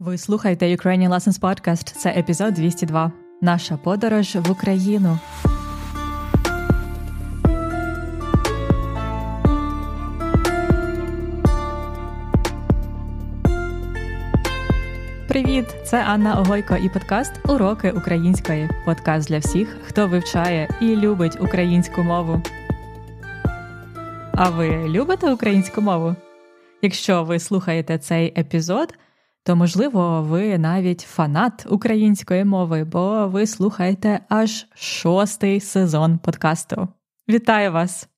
Ви слухаєте Ukrainian Lessons Podcast. Це епізод 202. Наша подорож в Україну. Привіт! Це Анна Огойко і подкаст Уроки української. Подкаст для всіх, хто вивчає і любить українську мову. А ви любите українську мову? Якщо ви слухаєте цей епізод то можливо ви навіть фанат української мови, бо ви слухаєте аж шостий сезон подкасту. Вітаю вас!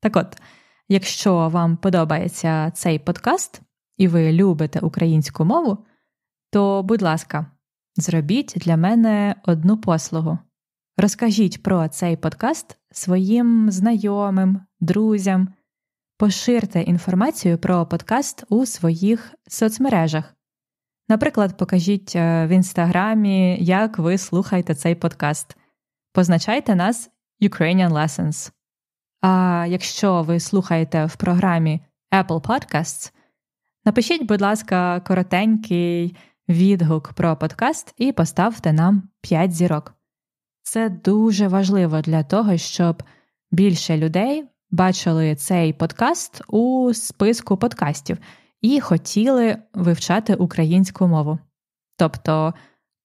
Так от, якщо вам подобається цей подкаст і ви любите українську мову, то будь ласка, зробіть для мене одну послугу. Розкажіть про цей подкаст своїм знайомим, друзям, поширте інформацію про подкаст у своїх соцмережах. Наприклад, покажіть е, в інстаграмі, як ви слухаєте цей подкаст. Позначайте нас Ukrainian Lessons. А якщо ви слухаєте в програмі Apple Podcasts, напишіть, будь ласка, коротенький відгук про подкаст і поставте нам 5 зірок. Це дуже важливо для того, щоб більше людей бачили цей подкаст у списку подкастів і хотіли вивчати українську мову. Тобто,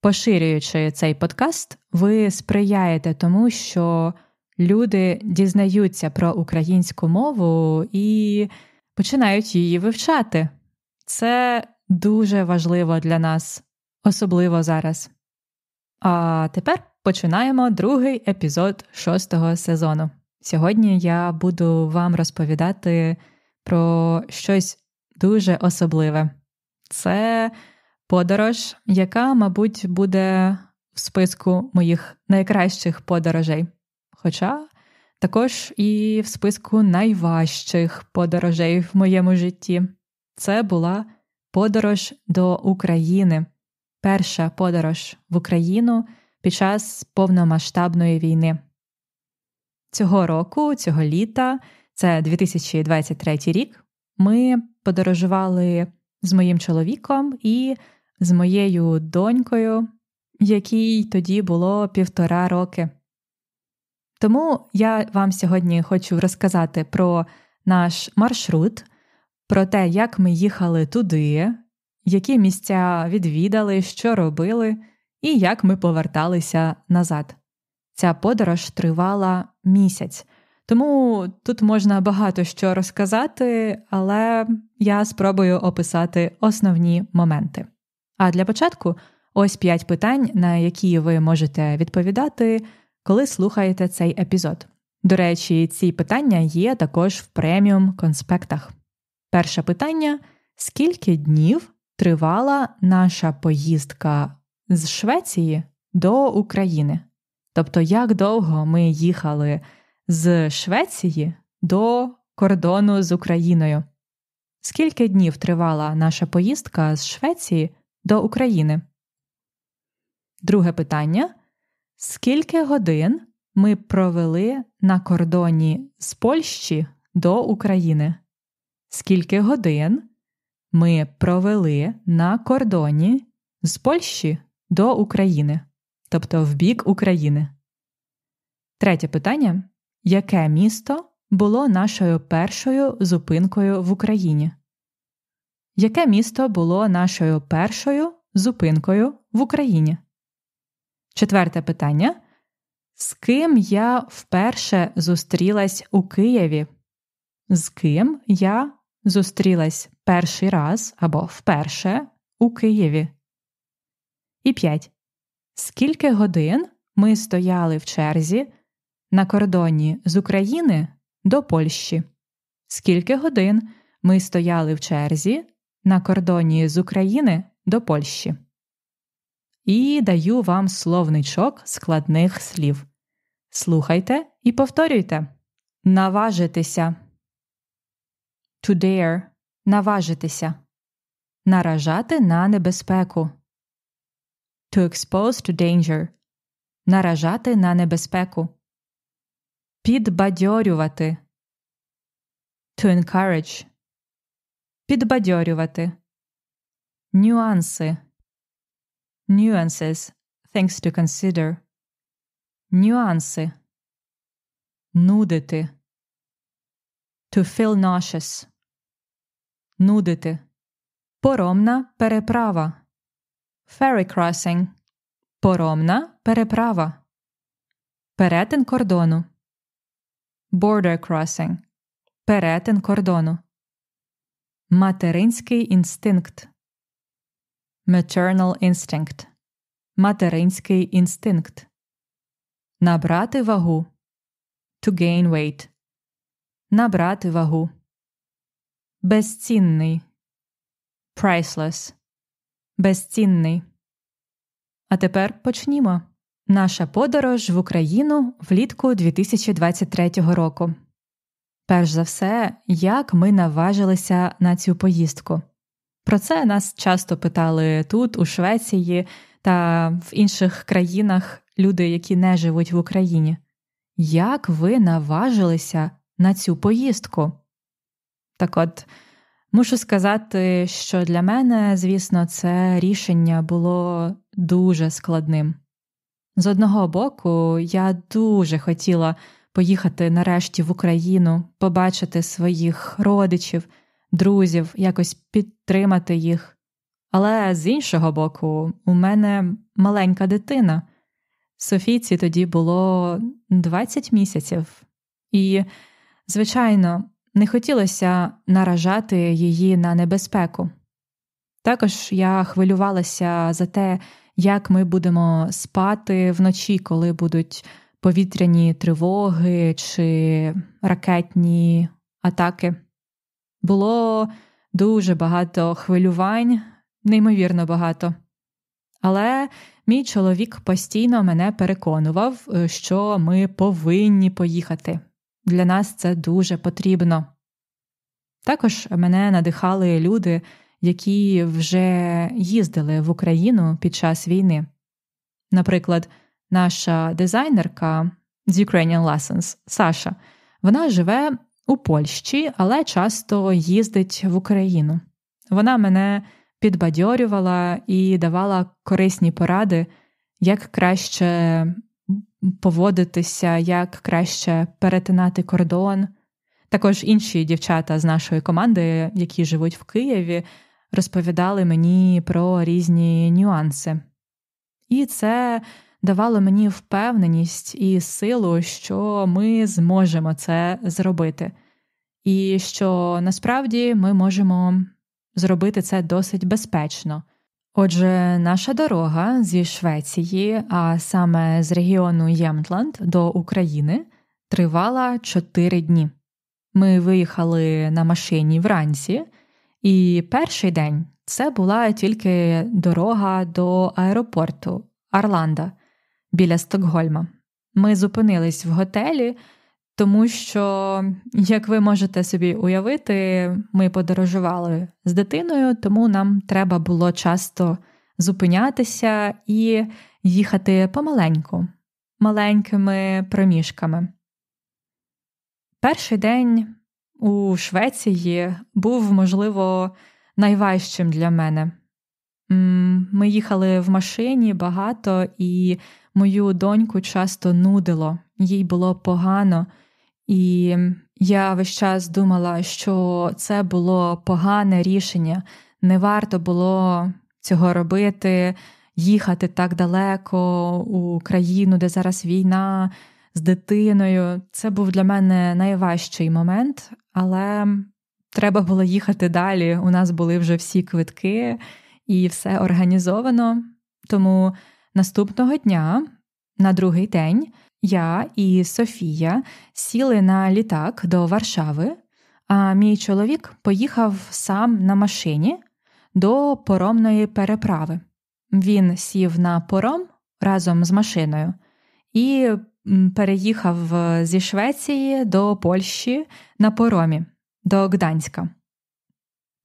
поширюючи цей подкаст, ви сприяєте тому, що люди дізнаються про українську мову і починають її вивчати. Це дуже важливо для нас, особливо зараз. А тепер починаємо другий епізод шостого сезону. Сьогодні я буду вам розповідати про щось дуже особливе. Це подорож, яка, мабуть, буде в списку моїх найкращих подорожей. Хоча також і в списку найважчих подорожей в моєму житті. Це була подорож до України, перша подорож в Україну під час повномасштабної війни. Цього року, цього літа, це 2023 рік, ми подорожували з моїм чоловіком і з моєю донькою, якій тоді було півтора роки. Тому я вам сьогодні хочу розказати про наш маршрут, про те, як ми їхали туди, які місця відвідали, що робили, і як ми поверталися назад. Ця подорож тривала місяць. Тому тут можна багато що розказати, але я спробую описати основні моменти. А для початку ось п'ять питань, на які ви можете відповідати, коли слухаєте цей епізод. До речі, ці питання є також в преміум конспектах. Перше питання: скільки днів тривала наша поїздка з Швеції до України? Тобто, як довго ми їхали? з Швеції до кордону з Україною. Скільки днів тривала наша поїздка з Швеції до України? Друге питання. Скільки годин ми провели на кордоні з Польщі до України? Скільки годин ми провели на кордоні з Польщі до України, тобто в бік України? Третє питання. Яке місто було нашою першою зупинкою в Україні? Яке місто було нашою першою зупинкою в Україні? Четверте питання. З ким я вперше зустрілась у Києві? З ким я зустрілась перший раз або вперше у Києві? І п'ять. Скільки годин ми стояли в черзі на кордоні з України до Польщі. Скільки годин ми стояли в черзі на кордоні з України до Польщі. І даю вам словничок складних слів. Слухайте і повторюйте. Наважитися. To dare. Наважитися. Наражати на небезпеку. To expose to danger. Наражати на небезпеку. Підбадьорювати. To encourage. Підбадьорювати. Нюанси. Nuances. Things to consider. Нюанси. Нудити. To feel nauseous. Нудити. Поромна переправа. Ferry crossing. Поромна переправа. Перетин кордону border crossing – перетин кордону. Материнський інстинкт. Maternal instinct – Материнський інстинкт. Набрати вагу. To gain weight. Набрати вагу. Безцінний. Priceless. Безцінний. А тепер почнімо. Наша подорож в Україну влітку 2023 року. Перш за все, як ми наважилися на цю поїздку. Про це нас часто питали тут, у Швеції та в інших країнах люди, які не живуть в Україні. Як ви наважилися на цю поїздку? Так от мушу сказати, що для мене, звісно, це рішення було дуже складним. З одного боку, я дуже хотіла поїхати нарешті в Україну, побачити своїх родичів, друзів, якось підтримати їх. Але з іншого боку, у мене маленька дитина. Софійці тоді було 20 місяців, і, звичайно, не хотілося наражати її на небезпеку. Також я хвилювалася за те, як ми будемо спати вночі, коли будуть повітряні тривоги чи ракетні атаки. Було дуже багато хвилювань, неймовірно багато. Але мій чоловік постійно мене переконував, е, що ми повинні поїхати. Для нас це дуже потрібно. Також мене надихали люди які вже їздили в Україну під час війни. Наприклад, наша дизайнерка з Ukrainian Lessons Саша, вона живе у Польщі, але часто їздить в Україну. Вона мене підбадьорювала і давала корисні поради, як краще поводитися, як краще перетинати кордон. Також інші дівчата з нашої команди, які живуть в Києві, розповідали мені про різні нюанси. І це давало мені впевненість і силу, що ми зможемо це зробити, і що насправді ми можемо зробити це досить безпечно. Отже, наша дорога зі Швеції, а саме з регіону Ємтланд до України, тривала 4 дні. Ми виїхали на машині вранці. І перший день це була тільки дорога до аеропорту Арланда біля Стокгольма. Ми зупинились в готелі, тому що, як ви можете собі уявити, ми подорожували з дитиною, тому нам треба було часто зупинятися і їхати помаленьку, маленькими проміжками. Перший день у Швеції був, можливо, найважчим для мене. Ми їхали в машині багато, і мою доньку часто нудило, їй було погано. І я весь час думала, що це було погане рішення. Не варто було цього робити, їхати так далеко у країну, де зараз війна з дитиною. Це був для мене найважчий момент, але треба було їхати далі. У нас були вже всі квитки і все організовано. Тому наступного дня, на другий день, я і Софія сіли на літак до Варшави, а мій чоловік поїхав сам на машині до поромної переправи. Він сів на пором разом з машиною і переїхав е, зі Швеції до Польщі на поромі до Гданська.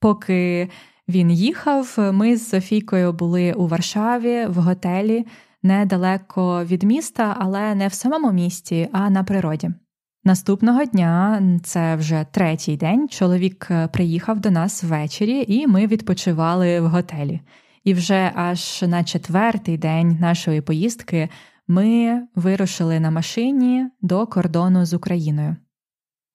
Поки він їхав, ми з Софійкою були у Варшаві в готелі недалеко від міста, але не в самому місті, а на природі. Наступного дня, це вже третій день, чоловік е, приїхав до нас ввечері, і ми відпочивали в готелі. І вже аж на четвертий день нашої поїздки ми вирушили на машині до кордону з Україною.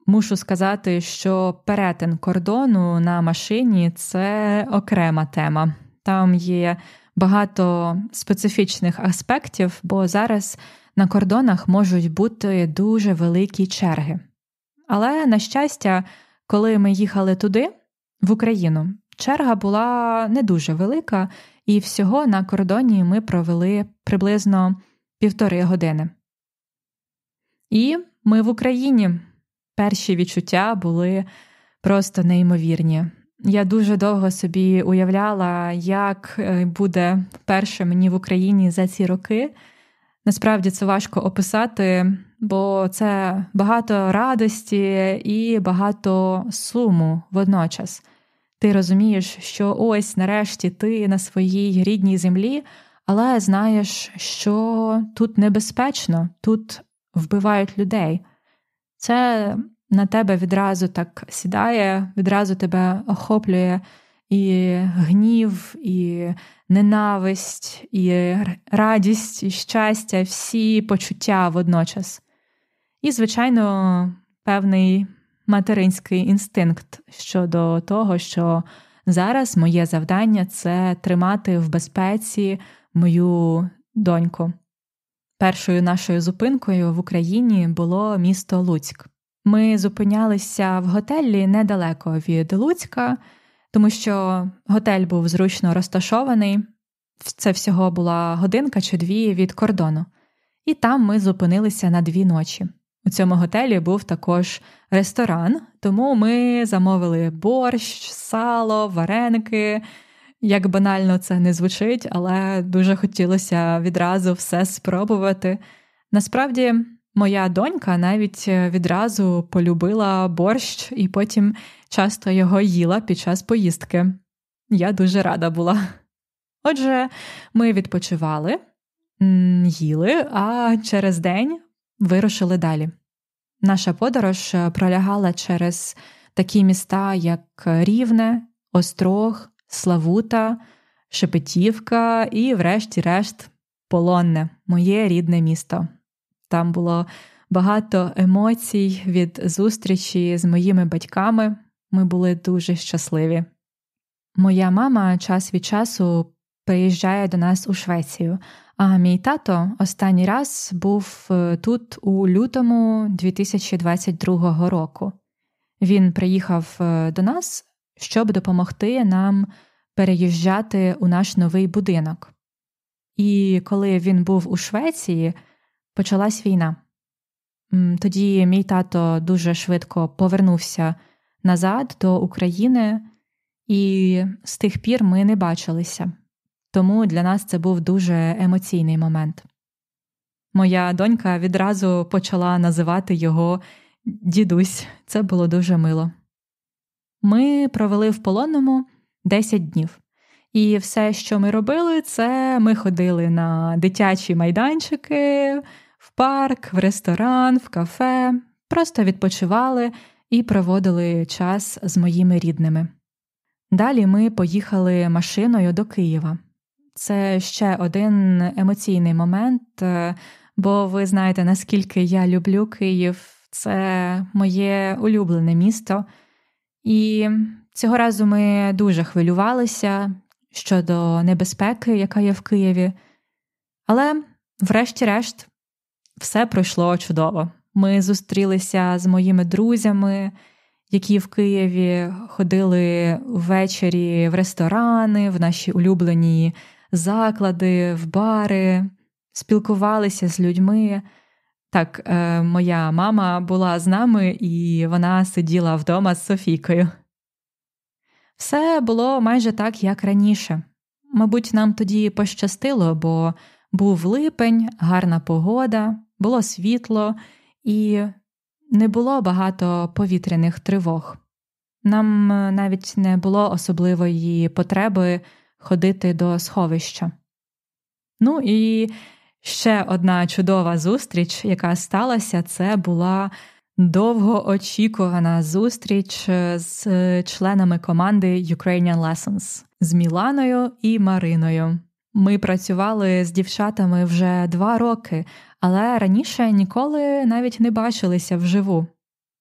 Мушу сказати, що перетин кордону на машині це окрема тема. Там є багато специфічних аспектів, бо зараз на кордонах можуть бути дуже великі черги. Але, на щастя, коли ми їхали туди, в Україну, черга була не дуже велика, і всього на кордоні ми провели приблизно півтори години. І ми в Україні. Перші відчуття були просто неймовірні. Я дуже довго собі уявляла, як е, буде перше мені в Україні за ці роки. Насправді це важко описати, бо це багато радості і багато суму водночас. Ти розумієш, що ось нарешті ти на своїй рідній землі, але знаєш, що тут небезпечно, тут вбивають людей. Це на тебе відразу так сідає, відразу тебе охоплює і гнів, і ненависть, і радість, і щастя, всі почуття водночас. І, звичайно, певний материнський інстинкт щодо того, що зараз моє завдання це тримати в безпеці мою доньку. Першою нашою зупинкою в Україні було місто Луцьк. Ми зупинялися в готелі недалеко від Луцька, тому що готель був зручно розташований. Це всього була годинка чи дві від кордону. І там ми зупинилися на дві ночі. У цьому готелі був також ресторан, тому ми замовили борщ, сало, вареники. Як банально це не звучить, але дуже хотілося відразу все спробувати. Насправді, моя донька навіть е, відразу полюбила борщ і потім часто його їла під час поїздки. Я дуже рада була. Отже, ми відпочивали, їли, а через день вирушили далі. Наша подорож е, пролягала через такі міста, як Рівне, Острог. Славута, Шепетівка і, врешті-решт, Полонне, моє рідне місто. Там було багато емоцій від зустрічі з моїми батьками. Ми були дуже щасливі. Моя мама час від часу приїжджає до нас у Швецію, а мій тато останній раз був е, тут у лютому 2022 року. Він приїхав е, до нас, щоб допомогти нам переїжджати у наш новий будинок. І коли він був у Швеції, почалась війна. Тоді мій тато дуже швидко повернувся назад до України, і з тих пір ми не бачилися. Тому для нас це був дуже емоційний момент. Моя донька відразу почала називати його дідусь. Це було дуже мило ми провели в полонному 10 днів. І все, що ми робили, це ми ходили на дитячі майданчики, в парк, в ресторан, в кафе, просто відпочивали і проводили час з моїми рідними. Далі ми поїхали машиною до Києва. Це ще один емоційний момент, е, бо ви знаєте, наскільки я люблю Київ, це моє улюблене місто. І цього разу ми дуже хвилювалися щодо небезпеки, яка є в Києві. Але, врешті-решт, все пройшло чудово. Ми зустрілися з моїми друзями, які в Києві ходили ввечері в ресторани, в наші улюблені заклади, в бари, спілкувалися з людьми. Так, е, моя мама була з нами, і вона сиділа вдома з Софійкою. Все було майже так, як раніше. Мабуть, нам тоді пощастило, бо був липень, гарна погода, було світло і не було багато повітряних тривог. Нам е, навіть не було особливої потреби ходити до сховища. Ну і Ще одна чудова зустріч, яка сталася, це була довгоочікувана зустріч е, з е, членами команди Ukrainian Lessons з Міланою і Мариною. Ми працювали з дівчатами вже два роки, але раніше ніколи навіть не бачилися вживу.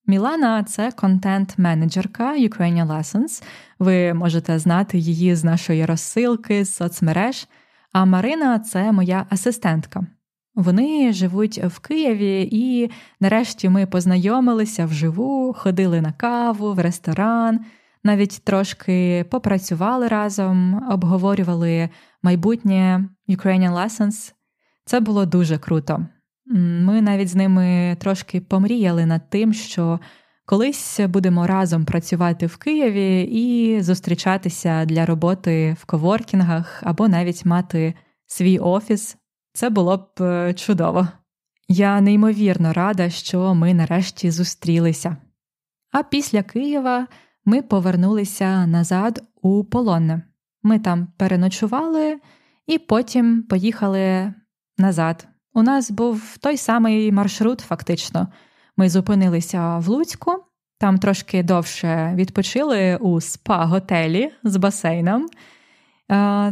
Мілана це контент-менеджерка Ukrainian Lessons. Ви можете знати її з нашої розсилки з соцмереж. А Марина це моя асистентка. Вони живуть в Києві, і нарешті ми познайомилися вживу, ходили на каву, в ресторан, навіть трошки попрацювали разом, обговорювали майбутнє Ukrainian Lessons. Це було дуже круто. Ми навіть з ними трошки помріяли над тим, що Колись будемо разом працювати в Києві і зустрічатися для роботи в коворкінгах або навіть мати свій офіс. Це було б е, чудово. Я неймовірно рада, що ми нарешті зустрілися. А після Києва ми повернулися назад у Полонне. Ми там переночували і потім поїхали назад. У нас був той самий маршрут, фактично. Ми зупинилися в Луцьку, там трошки довше відпочили у спа-готелі з басейном. Е,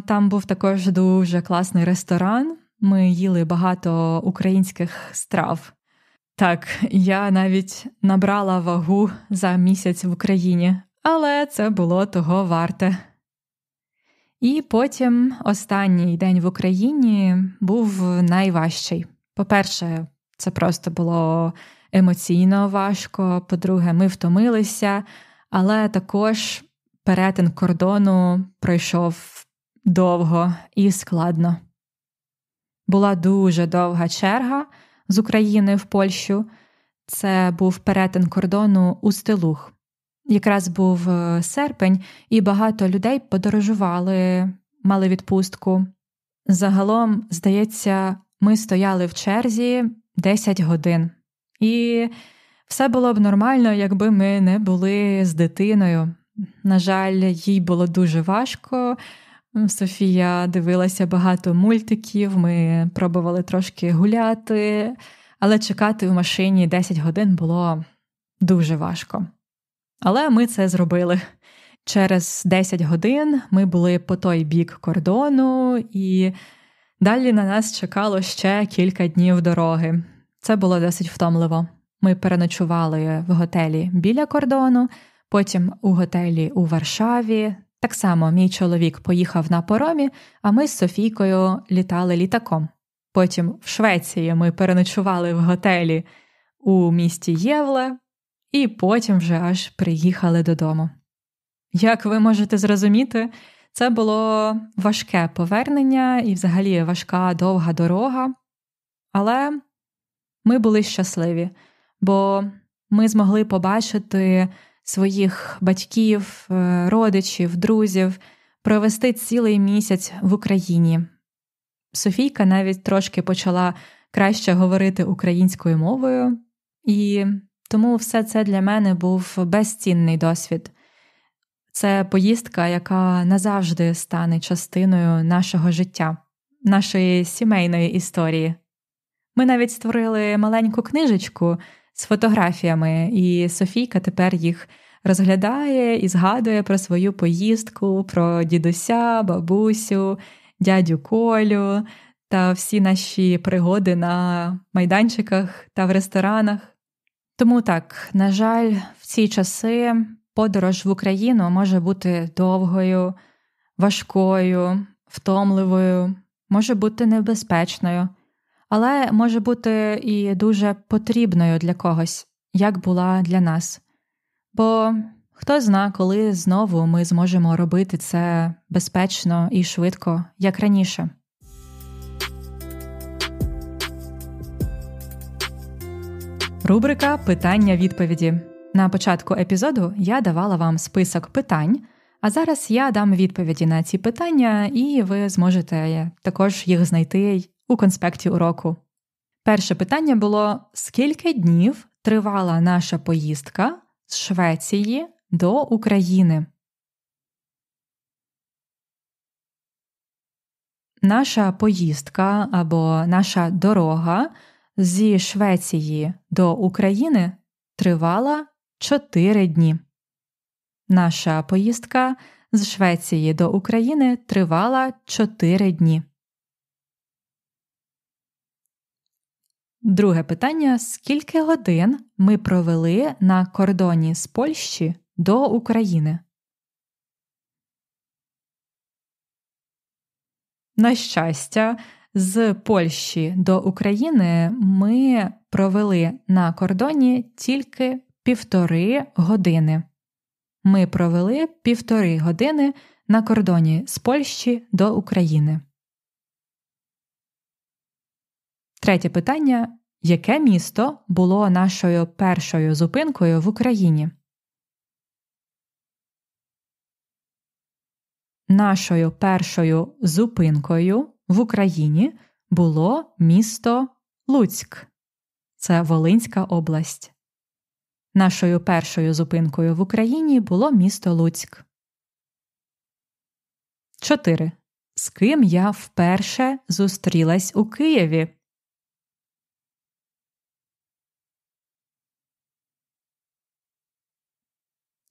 там був також дуже класний ресторан. Ми їли багато українських страв. Так, я навіть набрала вагу за місяць в Україні, але це було того варте. І потім останній день в Україні був найважчий. По-перше, це просто було емоційно важко. По-друге, ми втомилися, але також перетин кордону пройшов довго і складно. Була дуже довга черга з України в Польщу. Це був перетин кордону у стилух. Якраз був е, серпень, і багато людей подорожували, мали відпустку. Загалом, здається, ми стояли в черзі 10 годин. І все було б нормально, якби ми не були з дитиною. На жаль, їй було дуже важко. Софія дивилася багато мультиків, ми пробували трошки гуляти, але чекати в машині 10 годин було дуже важко. Але ми це зробили. Через 10 годин ми були по той бік кордону, і далі на нас чекало ще кілька днів дороги. Це було досить втомливо. Ми переночували в готелі біля кордону, потім у готелі у Варшаві. Так само мій чоловік поїхав на поромі, а ми з Софійкою літали літаком. Потім в Швеції ми переночували в готелі у місті Євле, і потім вже аж приїхали додому. Як ви можете зрозуміти, це було важке повернення і, взагалі, важка довга дорога, але ми були щасливі, бо ми змогли побачити своїх батьків, е, родичів, друзів, провести цілий місяць в Україні. Софійка навіть трошки почала краще говорити українською мовою, і тому все це для мене був безцінний досвід. Це поїздка, яка назавжди стане частиною нашого життя, нашої сімейної історії. Ми навіть створили маленьку книжечку з фотографіями, і Софійка тепер їх розглядає і згадує про свою поїздку, про дідуся, бабусю, дядю Колю та всі наші пригоди на майданчиках та в ресторанах. Тому так, на жаль, в ці часи подорож в Україну може бути довгою, важкою, втомливою, може бути небезпечною але може бути і дуже потрібною для когось, як була для нас. Бо хто зна, коли знову ми зможемо робити це безпечно і швидко, як раніше. Рубрика Питання відповіді. На початку епізоду я давала вам список питань, а зараз я дам відповіді на ці питання, і ви зможете також їх знайти у конспекті уроку. Перше питання було: скільки днів тривала наша поїздка з Швеції до України? Наша поїздка або наша дорога зі Швеції до України тривала 4 дні. Наша поїздка з Швеції до України тривала 4 дні. Друге питання: скільки годин ми провели на кордоні з Польщі до України? На щастя, з Польщі до України ми провели на кордоні тільки півтори години. Ми провели півтори години на кордоні з Польщі до України. Третє питання: яке місто було нашою першою зупинкою в Україні? Нашою першою зупинкою в Україні було місто Луцьк. Це Волинська область. Нашою першою зупинкою в Україні було місто Луцьк. 4. З ким я вперше зустрілась у Києві?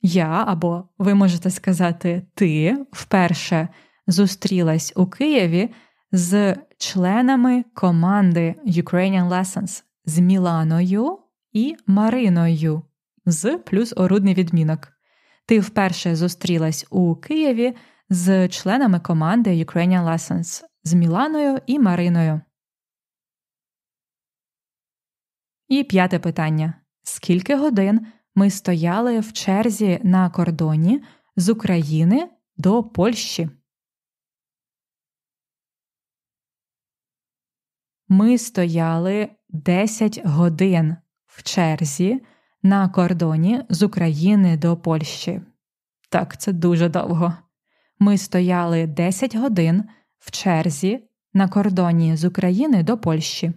я або ви можете сказати ти вперше зустрілась у Києві з членами команди Ukrainian Lessons з Міланою і Мариною з плюс орудний відмінок. Ти вперше зустрілась у Києві з членами команди Ukrainian Lessons з Міланою і Мариною. І п'яте питання: скільки годин? ми стояли в черзі на кордоні з України до Польщі. Ми стояли 10 годин в черзі на кордоні з України до Польщі. Так, це дуже довго. Ми стояли 10 годин в черзі на кордоні з України до Польщі.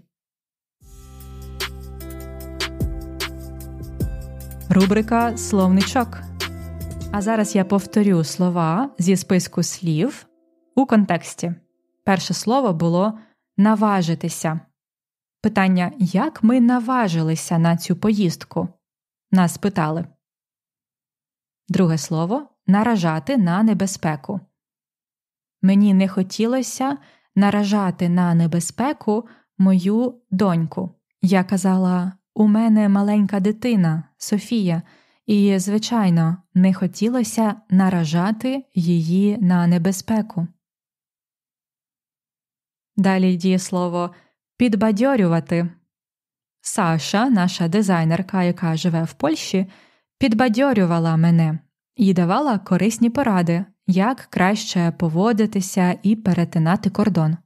Рубрика Словничок. А зараз я повторю слова зі списку слів у контексті. Перше слово було наважитися. Питання, як ми наважилися на цю поїздку? Нас питали. Друге слово наражати на небезпеку. Мені не хотілося наражати на небезпеку мою доньку. Я казала у мене маленька дитина Софія, і, звичайно, не хотілося наражати її на небезпеку. Далі діє слово підбадьорювати. Саша, наша дизайнерка, яка живе в Польщі, підбадьорювала мене і давала корисні поради, як краще поводитися і перетинати кордон.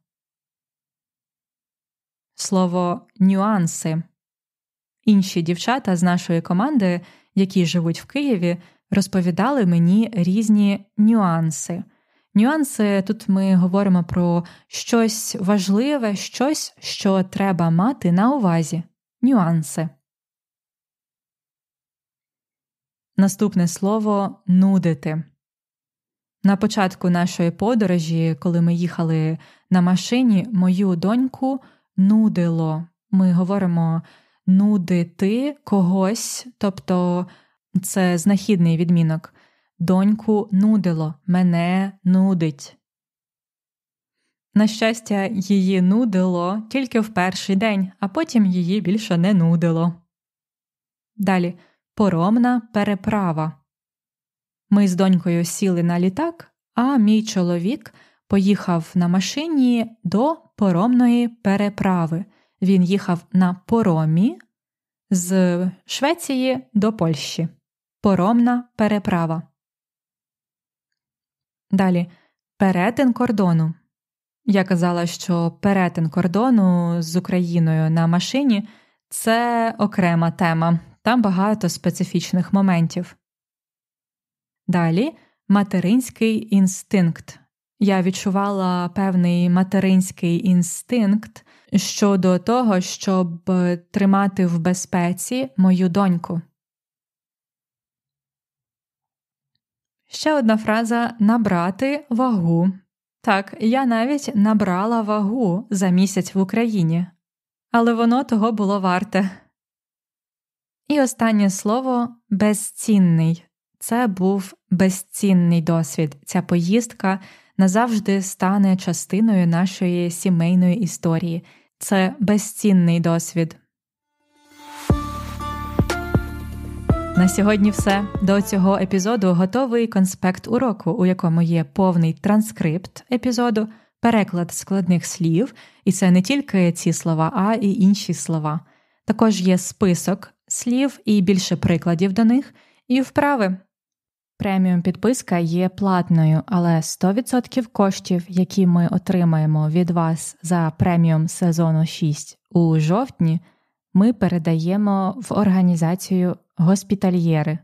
Слово нюанси. Інші дівчата з нашої команди, які живуть в Києві, розповідали мені різні нюанси. Нюанси тут ми говоримо про щось важливе, щось, що треба мати на увазі. Нюанси. Наступне слово нудити. На початку нашої подорожі, коли ми їхали на машині, мою доньку нудило. Ми говоримо нудити когось, тобто це знахідний відмінок. Доньку нудило, мене нудить. На щастя, її нудило тільки в перший день, а потім її більше не нудило. Далі поромна переправа. Ми з донькою сіли на літак, а мій чоловік поїхав на машині до поромної переправи. Він їхав на поромі з Швеції до Польщі. Поромна переправа. Далі перетин кордону. Я казала, що перетин кордону з Україною на машині це окрема тема. Там багато специфічних моментів. Далі материнський інстинкт. Я відчувала певний материнський інстинкт щодо того, щоб е, тримати в безпеці мою доньку. Ще одна фраза набрати вагу. Так, я навіть набрала вагу за місяць в Україні, але воно того було варте. І останнє слово безцінний. Це був безцінний досвід. Ця поїздка назавжди стане частиною нашої сімейної історії це безцінний досвід. На сьогодні все. До цього епізоду готовий конспект уроку, у якому є повний транскрипт епізоду, переклад складних слів, і це не тільки ці слова, а й інші слова. Також є список слів і більше прикладів до них, і вправи. Преміум підписка є платною, але 100% коштів, які ми отримаємо від вас за преміум сезону 6 у жовтні, ми передаємо в організацію госпітальєри.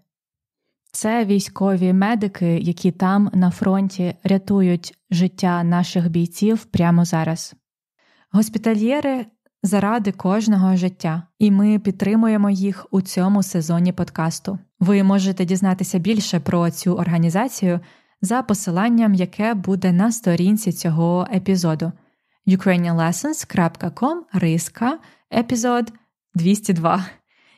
Це військові медики, які там на фронті рятують життя наших бійців прямо зараз. Госпітальєри заради кожного життя, і ми підтримуємо їх у цьому сезоні подкасту. Ви можете дізнатися більше про цю організацію за посиланням, яке буде на сторінці цього епізоду ukrainianlessons.com риска епізод 202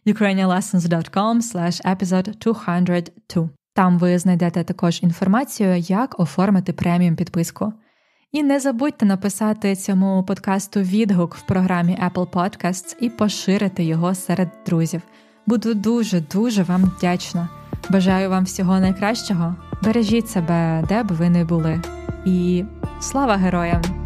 ukrainianlessons.com slash episode 202. Там ви знайдете також інформацію, як оформити преміум підписку. І не забудьте написати цьому подкасту відгук в програмі Apple Podcasts і поширити його серед друзів. Буду дуже дуже вам вдячна. Бажаю вам всього найкращого. Бережіть себе, де б ви не були. І слава героям!